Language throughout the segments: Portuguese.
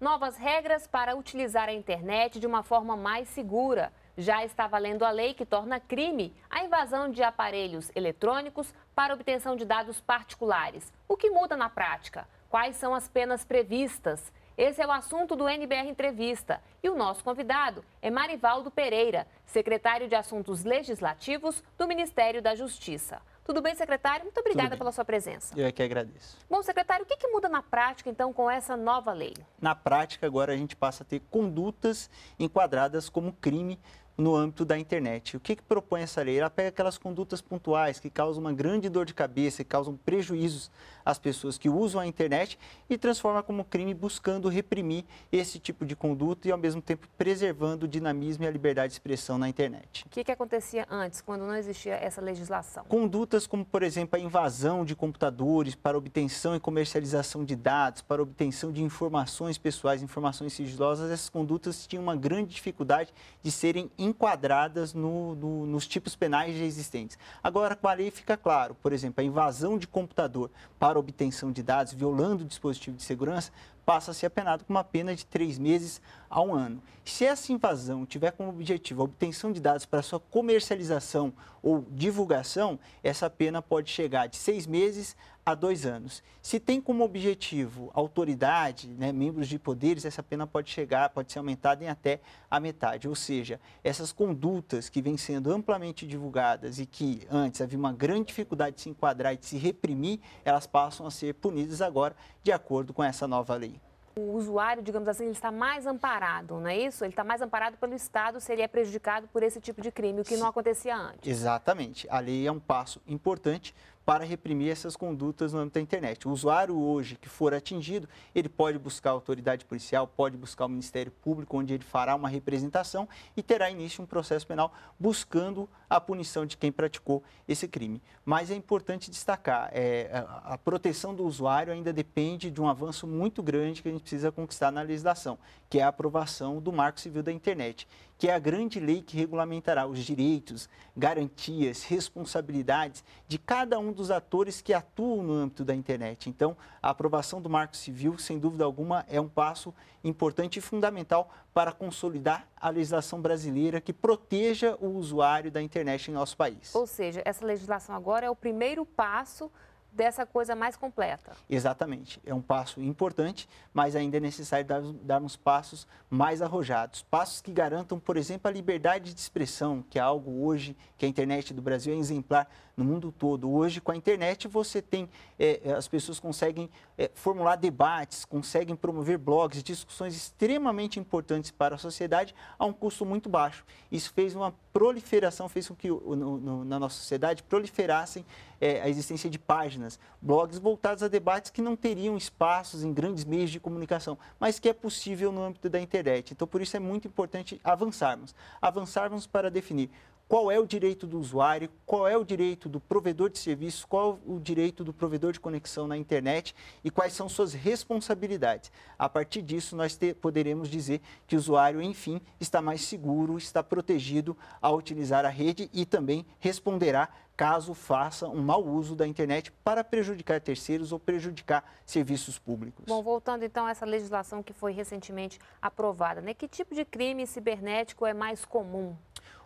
novas regras para utilizar a internet de uma forma mais segura. Já está valendo a lei que torna crime a invasão de aparelhos eletrônicos para obtenção de dados particulares. O que muda na prática? Quais são as penas previstas? Esse é o assunto do NBR Entrevista. E o nosso convidado é Marivaldo Pereira, secretário de Assuntos Legislativos do Ministério da Justiça. Tudo bem, secretário? Muito obrigada pela sua presença. Eu é que agradeço. Bom, secretário, o que, que, muda na prática, então, com essa nova lei? Na prática, agora a gente passa a ter condutas enquadradas como crime no âmbito da internet. O que, que propõe essa lei? Ela pega aquelas condutas pontuais que causam uma grande dor de cabeça, que causam prejuízos as pessoas que usam a internet e transforma como crime buscando reprimir esse tipo de conduta e, ao mesmo tempo, preservando o dinamismo e a liberdade de expressão na internet. O que, que acontecia antes, quando não existia essa legislação? Condutas como, por exemplo, a invasão de computadores para obtenção e comercialização de dados, para obtenção de informações pessoais, informações sigilosas, essas condutas tinham uma grande dificuldade de serem enquadradas no, no, nos tipos penais já existentes. Agora, com a lei fica claro, por exemplo, a invasão de computador para para obtenção de dados, violando o dispositivo de segurança, passa a ser apenado com uma pena de três meses a um ano. Se essa invasão tiver como objetivo a obtenção de dados para sua comercialização ou divulgação, essa pena pode chegar de seis meses a dois anos. Se tem como objetivo autoridade, né, membros de poderes, essa pena pode chegar, pode ser aumentada em até a metade. Ou seja, essas condutas que vêm sendo amplamente divulgadas e que antes havia uma grande dificuldade de se enquadrar e de se reprimir, elas passam a ser punidas agora de acordo com essa nova lei o usuário, digamos assim, ele está mais amparado, não é isso? Ele está mais amparado pelo Estado se ele é prejudicado por esse tipo de crime, o que não acontecia antes. Exatamente. A lei é um passo importante para reprimir essas condutas no âmbito da internet. O usuário hoje que for atingido, ele pode buscar a autoridade policial, pode buscar o Ministério Público, onde ele fará uma representação e terá início um processo penal buscando a punição de quem praticou esse crime. Mas é importante destacar, é, a proteção do usuário ainda depende de um avanço muito grande que a gente precisa conquistar na legislação, que é a aprovação do Marco Civil da Internet que é a grande lei que regulamentará os direitos, garantias, responsabilidades de cada um dos atores que atuam no âmbito da internet. Então, a aprovação do Marco Civil, sem dúvida alguma, é um passo importante e fundamental para consolidar a legislação brasileira que proteja o usuário da internet em nosso país. Ou seja, essa legislação agora é o primeiro passo dessa coisa mais completa. Exatamente. É um passo importante, mas ainda é necessário dar, darmos passos mais arrojados. Passos que garantam, por exemplo, a liberdade de expressão, que é algo hoje que a internet do Brasil é exemplar no mundo todo. Hoje, com a internet, você tem, é, é as pessoas conseguem é, formular debates, conseguem promover blogs, discussões extremamente importantes para a sociedade a um custo muito baixo. Isso fez uma proliferação, fez com que no, no, na nossa sociedade proliferassem é, a existência de páginas páginas, blogs voltados a debates que não teriam espaços em grandes meios de comunicação, mas que é possível no âmbito da internet. Então, por isso é muito importante avançarmos avançarmos para definir qual é o direito do usuário, qual é o direito do provedor de serviço, qual o direito do provedor de conexão na internet e quais são suas responsabilidades. A partir disso, nós te, poderemos dizer que o usuário, enfim, está mais seguro, está protegido ao utilizar a rede e também responderá caso faça um mau uso da internet para prejudicar terceiros ou prejudicar serviços públicos. Bom, voltando então a essa legislação que foi recentemente aprovada, né? Que tipo de crime cibernético é mais comum?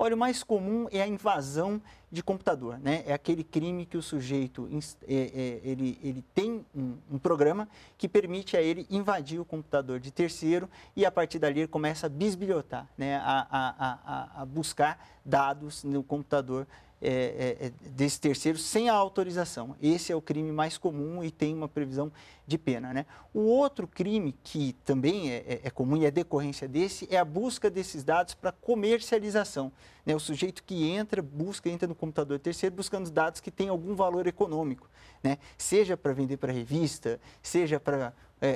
Olha, o mais comum é a invasão de computador, né? É aquele crime que o sujeito é, é, ele, ele tem um, um, programa que permite a ele invadir o computador de terceiro e a partir dali ele começa a bisbilhotar, né? A, a, a, a buscar dados no computador é, é, é, desse terceiro sem a autorização. Esse é o crime mais comum e tem uma previsão de pena. Né? O outro crime que também é, é, é comum e é decorrência desse é a busca desses dados para comercialização. Né? O sujeito que entra, busca, entra no computador terceiro buscando dados que têm algum valor econômico, né? seja para vender para revista, seja para é, é,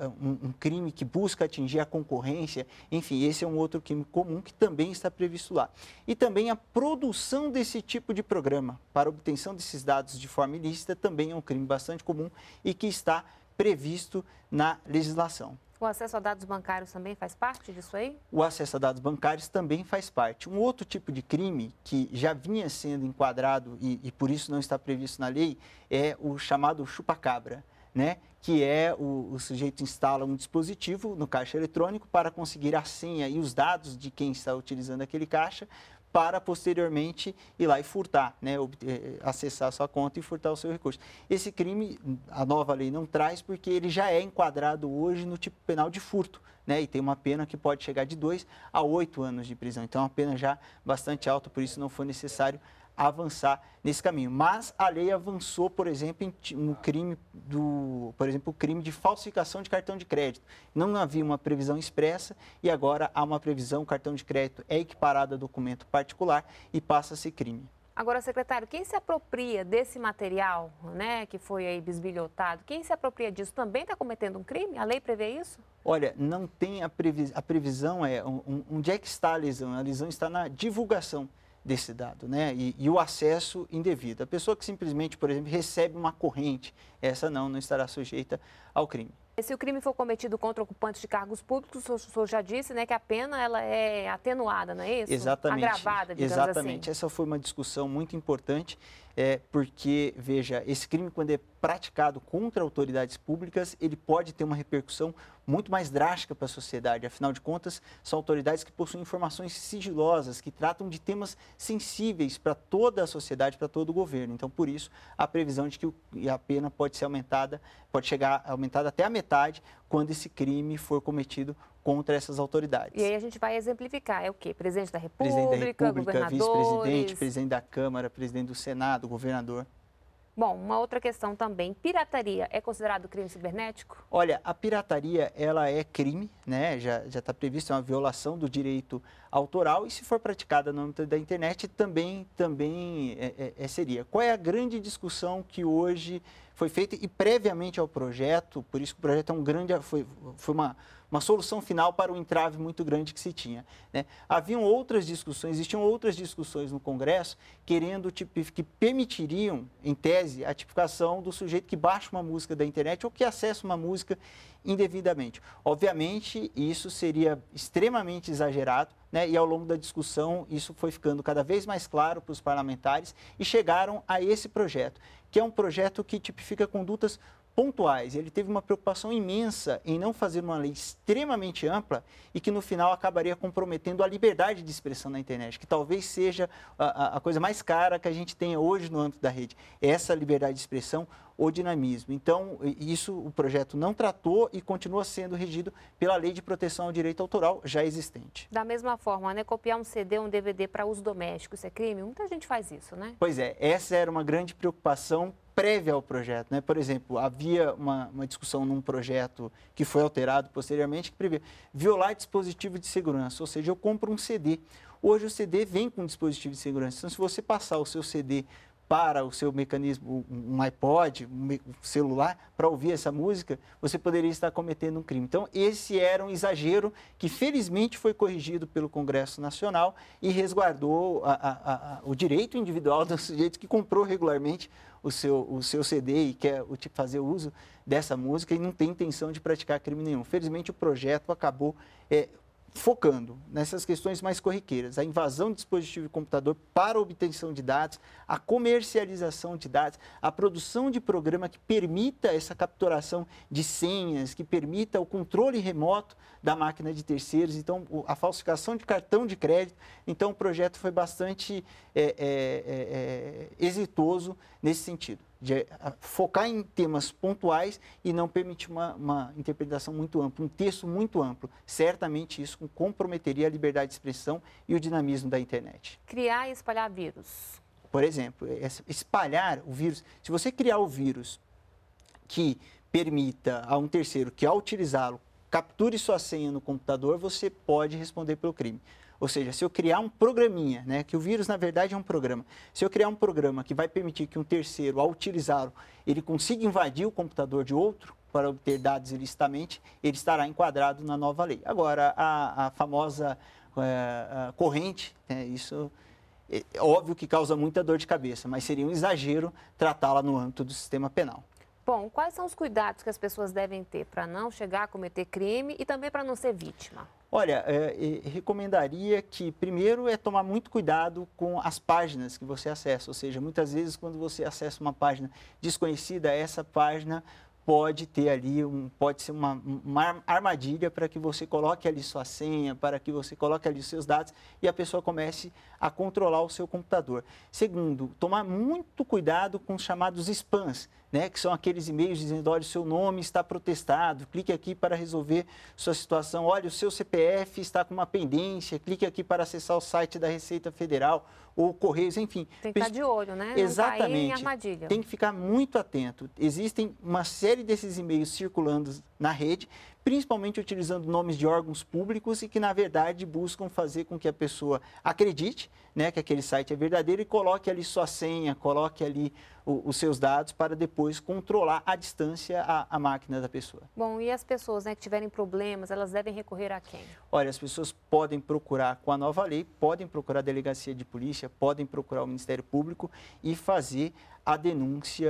é, é, um, um, crime que busca atingir a concorrência, enfim, esse é um outro crime comum que também está previsto lá. E também a produção desse tipo de programa para obtenção desses dados de forma ilícita também é um crime bastante comum e que está previsto na legislação. O acesso a dados bancários também faz parte disso aí? O acesso a dados bancários também faz parte. Um outro tipo de crime que já vinha sendo enquadrado e, e por isso não está previsto na lei é o chamado chupa-cabra né? que é o, o, sujeito instala um dispositivo no caixa eletrônico para conseguir a senha e os dados de quem está utilizando aquele caixa para posteriormente ir lá e furtar, né, eh, eh, acessar a sua conta e furtar o seu recurso. Esse crime a nova lei não traz porque ele já é enquadrado hoje no tipo penal de furto, né, e tem uma pena que pode chegar de 2 a 8 anos de prisão. Então, é uma pena já bastante alta, por isso não foi necessário avançar nesse caminho. Mas a lei avançou, por exemplo, no crime do, por exemplo, o crime de falsificação de cartão de crédito. Não havia uma previsão expressa e agora há uma previsão, o cartão de crédito é equiparado a documento particular e passa a ser crime. Agora, secretário, quem se apropria desse material, né, que foi aí bisbilhotado, quem se apropria disso também está cometendo um crime? A lei prevê isso? Olha, não tem a, previsão, a previsão é, onde é que está a lesão? A lesão está na divulgação desse dado, né? E, e, o acesso indevido. A pessoa que simplesmente, por exemplo, recebe uma corrente, essa não, não estará sujeita ao crime. Se o crime for cometido contra ocupantes de cargos públicos, o senhor já disse né, que a pena ela é atenuada, não é isso? Exatamente. Agravada, digamos Exatamente. Assim. Essa foi uma discussão muito importante é, porque, veja, esse crime, quando é praticado contra autoridades públicas, ele pode ter uma repercussão muito mais drástica para a sociedade. Afinal de contas, são autoridades que possuem informações sigilosas, que tratam de temas sensíveis para toda a sociedade, para todo o governo. Então, por isso, a previsão de que a pena pode ser aumentada, pode chegar aumentada até a metade quando esse crime for cometido contra essas autoridades. E aí a gente vai exemplificar, é o quê? Presidente da República, presidente da República vice-presidente, presidente da Câmara, presidente do Senado, governador. Bom, uma outra questão também, pirataria é considerado crime cibernético? Olha, a pirataria, ela é crime, né? Já está previsto, é uma violação do direito autoral e se for praticada no âmbito da internet, também, também é, é, é, seria. Qual é a grande discussão que hoje foi feita e previamente ao projeto, por isso que o projeto é um grande, foi, foi uma, uma solução final para um entrave muito grande que se tinha. Né? Haviam outras discussões, existiam outras discussões no Congresso querendo tipo, que permitiriam, em tese, a tipificação do sujeito que baixa uma música da internet ou que acessa uma música indevidamente. Obviamente, isso seria extremamente exagerado, né? e ao longo da discussão isso foi ficando cada vez mais claro para os parlamentares e chegaram a esse projeto, que é um projeto que tipifica condutas pontuais. Ele teve uma preocupação imensa em não fazer uma lei extremamente ampla e que no final acabaria comprometendo a liberdade de expressão na internet, que talvez seja a, a coisa mais cara que a gente tenha hoje no âmbito da rede. Essa liberdade de expressão ou dinamismo. Então, isso o projeto não tratou e continua sendo regido pela Lei de Proteção ao Direito Autoral já existente. Da mesma forma, né, copiar um CD um DVD para uso doméstico, isso é crime? Muita gente faz isso, né? Pois é, essa era uma grande preocupação prévia ao projeto. Né? Por exemplo, havia uma, uma discussão num projeto que foi alterado posteriormente que previa violar dispositivo de segurança, ou seja, eu compro um CD. Hoje o CD vem com dispositivo de segurança. Então, se você passar o seu CD para o seu mecanismo, um iPod, um celular, para ouvir essa música, você poderia estar cometendo um crime. Então, esse era um exagero que, felizmente, foi corrigido pelo Congresso Nacional e resguardou a, a, a, o direito individual do sujeito que comprou regularmente o seu, o seu CD e quer fazer uso dessa música e não tem intenção de praticar crime nenhum. Felizmente, o projeto acabou é, focando nessas questões mais corriqueiras, a invasão de dispositivo e computador para obtenção de dados, a comercialização de dados, a produção de programa que permita essa capturação de senhas, que permita o controle remoto da máquina de terceiros, então a falsificação de cartão de crédito. Então o projeto foi bastante é, é, é, é exitoso nesse sentido de eh, focar em temas pontuais e não permitir uma, uma, interpretação muito ampla, um texto muito amplo. Certamente isso comprometeria a liberdade de expressão e o dinamismo da internet. Criar e espalhar vírus. Por exemplo, espalhar o vírus. Se você criar o vírus que permita a um terceiro que, ao utilizá-lo, capture sua senha no computador, você pode responder pelo crime. Ou seja, se eu criar um programinha, né, que o vírus na verdade é um programa, se eu criar um programa que vai permitir que um terceiro, ao utilizá-lo, ele consiga invadir o computador de outro para obter dados ilicitamente, ele estará enquadrado na nova lei. Agora, a, a famosa eh, a corrente, né, isso é, é óbvio que causa muita dor de cabeça, mas seria um exagero tratá-la no âmbito do sistema penal. Bom, quais são os cuidados que as pessoas devem ter para não chegar a cometer crime e também para não ser vítima? Olha, é, recomendaria que primeiro é tomar muito cuidado com as páginas que você acessa, ou seja, muitas vezes quando você acessa uma página desconhecida, essa página pode ter ali, um, pode ser uma, uma armadilha para que você coloque ali sua senha, para que você coloque ali seus dados e a pessoa comece a controlar o seu computador. Segundo, tomar muito cuidado com os chamados spams, né, que são aqueles e-mails dizendo, olha, o seu nome está protestado, clique aqui para resolver sua situação, olha, o seu CPF está com uma pendência, clique aqui para acessar o site da Receita Federal ou Correios, enfim. Tem que estar de olho, né? Não tá Exatamente. Tem que ficar muito atento. Existem uma série desses e-mails circulando na rede, principalmente utilizando nomes de órgãos públicos e que, na verdade, buscam fazer com que a pessoa acredite né, que aquele site é verdadeiro e coloque ali sua senha, coloque ali o, os seus dados para depois controlar à distância a, a, máquina da pessoa. Bom, e as pessoas né, que tiverem problemas, elas devem recorrer a quem? Olha, as pessoas podem procurar, com a nova lei, podem procurar a delegacia de polícia, podem procurar o Ministério Público e fazer a denúncia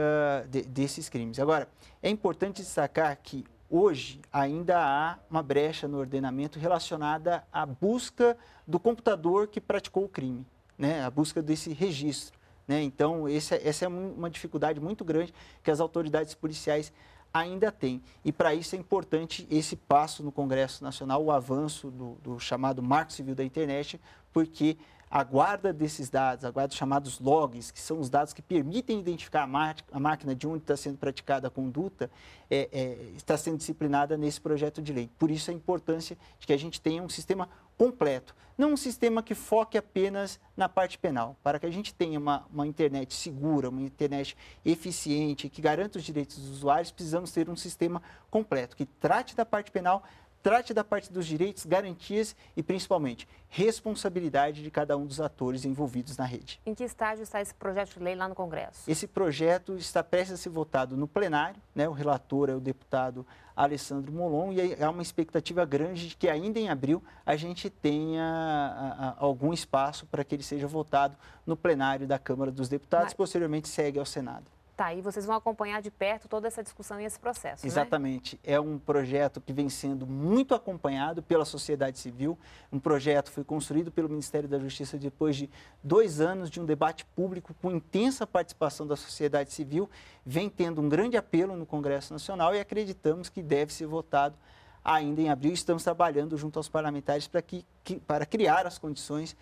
de, desses crimes. Agora, é importante destacar que hoje ainda há uma brecha no ordenamento relacionada à busca do computador que praticou o crime, né? a busca desse registro. Né? Então, esse, é, essa é uma dificuldade muito grande que as autoridades policiais ainda têm. E para isso é importante esse passo no Congresso Nacional, o avanço do, do chamado Marco Civil da Internet, porque a guarda desses dados, a guarda chamados logs, que são os dados que permitem identificar a, a máquina de onde está sendo praticada a conduta, é, é, está sendo disciplinada nesse projeto de lei. Por isso a importância de que a gente tenha um sistema completo, não um sistema que foque apenas na parte penal, para que a gente tenha uma, uma internet segura, uma internet eficiente, que garanta os direitos dos usuários, precisamos ter um sistema completo, que trate da parte penal, trate da parte dos direitos, garantias e, principalmente, responsabilidade de cada um dos atores envolvidos na rede. Em que estágio está esse projeto de lei lá no Congresso? Esse projeto está prestes a ser votado no plenário, né? o relator é o deputado Alessandro Molon, e há uma expectativa grande de que ainda em abril a gente tenha algum espaço para que ele seja votado no plenário da Câmara dos Deputados, Mas... posteriormente segue ao Senado. Tá, e vocês vão acompanhar de perto toda essa discussão e esse processo. Né? Exatamente. Né? É um projeto que vem sendo muito acompanhado pela sociedade civil. Um projeto foi construído pelo Ministério da Justiça depois de dois anos de um debate público com intensa participação da sociedade civil. Vem tendo um grande apelo no Congresso Nacional e acreditamos que deve ser votado ainda em abril. Estamos trabalhando junto aos parlamentares para, que, que para criar as condições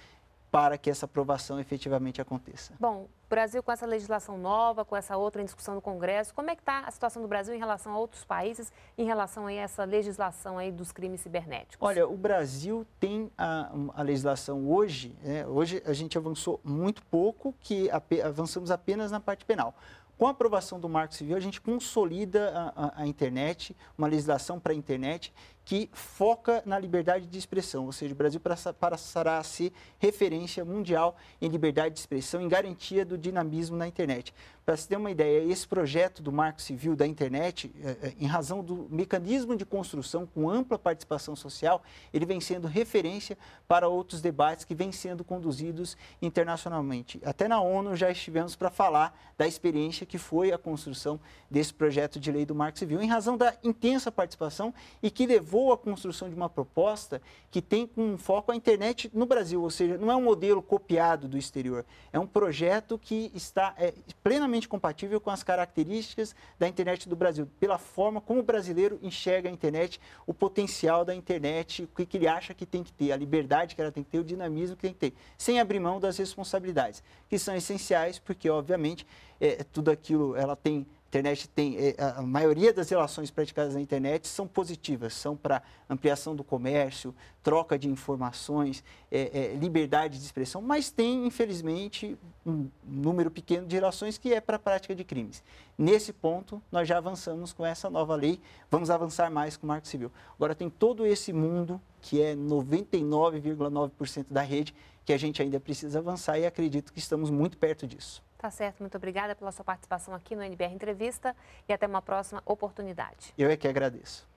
para que essa aprovação efetivamente aconteça. Bom, Brasil com essa legislação nova, com essa outra em discussão no Congresso, como é que está a situação do Brasil em relação a outros países, em relação a essa legislação aí dos crimes cibernéticos? Olha, o Brasil tem a, a legislação hoje, né? hoje a gente avançou muito pouco, que avançamos apenas na parte penal. Com a aprovação do Marco Civil, a gente consolida a, a, a internet, uma legislação para a internet, que foca na liberdade de expressão, ou seja, o Brasil passará a ser referência mundial em liberdade de expressão, em garantia do dinamismo na internet. Para se ter uma ideia, esse projeto do Marco Civil da Internet, é, é, em razão do mecanismo de construção com ampla participação social, ele vem sendo referência para outros debates que vêm sendo conduzidos internacionalmente. Até na ONU já estivemos para falar da experiência que foi a construção desse projeto de lei do Marco Civil, em razão da intensa participação e que levou levou à construção de uma proposta que tem um foco a internet no Brasil, ou seja, não é um modelo copiado do exterior, é um projeto que está é, plenamente compatível com as características da internet do Brasil, pela forma como o brasileiro enxerga a internet, o potencial da internet, o que, que ele acha que tem que ter, a liberdade que ela tem que ter, o dinamismo que tem que ter, sem abrir mão das responsabilidades, que são essenciais, porque, obviamente, é, tudo aquilo ela tem internet tem, eh, a maioria das relações praticadas na internet são positivas, são para ampliação do comércio, troca de informações, é, é, liberdade de expressão, mas tem, infelizmente, um número pequeno de relações que é para a prática de crimes. Nesse ponto, nós já avançamos com essa nova lei, vamos avançar mais com o Marco Civil. Agora, tem todo esse mundo, que é 99,9% da rede, que a gente ainda precisa avançar e acredito que estamos muito perto disso. Tá certo, muito obrigada pela sua participação aqui no NBR Entrevista e até uma próxima oportunidade. Eu é que agradeço.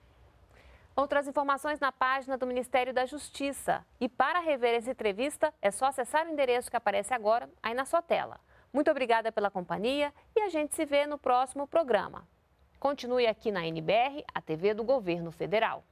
Outras informações na página do Ministério da Justiça. E para rever essa entrevista, é só acessar o endereço que aparece agora aí na sua tela. Muito obrigada pela companhia e a gente se vê no próximo programa. Continue aqui na NBR, a TV do Governo Federal.